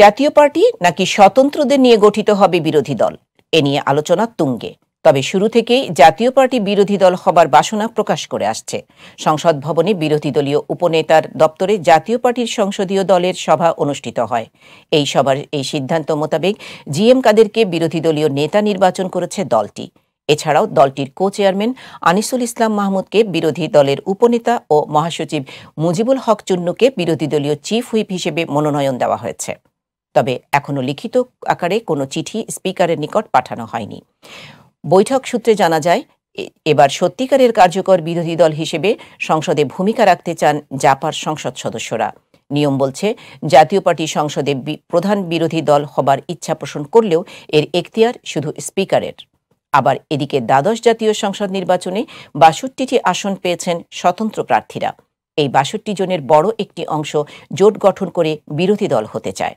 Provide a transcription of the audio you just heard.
জাতীয় পার্টি নাকি স্বতন্ত্রদের নিয়ে গঠিত হবে বিরোধী দল এ নিয়ে আলোচনা তুঙ্গে তবে শুরু থেকেই জাতীয় পার্টি বিরোধী দল হবার বাসনা প্রকাশ করে আসছে সংসদ ভবনে বিরোধী দলীয় উপনেতার দপ্তরে জাতীয় পার্টির সংসদীয় দলের সভা অনুষ্ঠিত হয় এই সভার এই সিদ্ধান্ত মোতাবেক জি এম কাদেরকে বিরোধী দলীয় নেতা নির্বাচন করেছে দলটি এছাড়াও দলটির কো চেয়ারম্যান আনিসুল ইসলাম মাহমুদকে বিরোধী দলের উপনেতা ও মহাসচিব মুজিবুল হক চুন্নুকে বিরোধী দলীয় চিফ হুইপ হিসেবে মনোনয়ন দেওয়া হয়েছে তবে এখনও লিখিত আকারে কোনো চিঠি স্পিকারের নিকট পাঠানো হয়নি বৈঠক সূত্রে জানা যায় এবার সত্যিকারের কার্যকর বিরোধী দল হিসেবে সংসদে ভূমিকা রাখতে চান জাপার সংসদ সদস্যরা নিয়ম বলছে জাতীয় পার্টি সংসদে প্রধান বিরোধী দল হবার ইচ্ছা পোষণ করলেও এর এখতিয়ার শুধু স্পিকারের আবার এদিকে দ্বাদশ জাতীয় সংসদ নির্বাচনে বাষট্টিটি আসন পেয়েছেন স্বতন্ত্র প্রার্থীরা এই বাষট্টি জনের বড় একটি অংশ জোট গঠন করে বিরোধী দল হতে চায়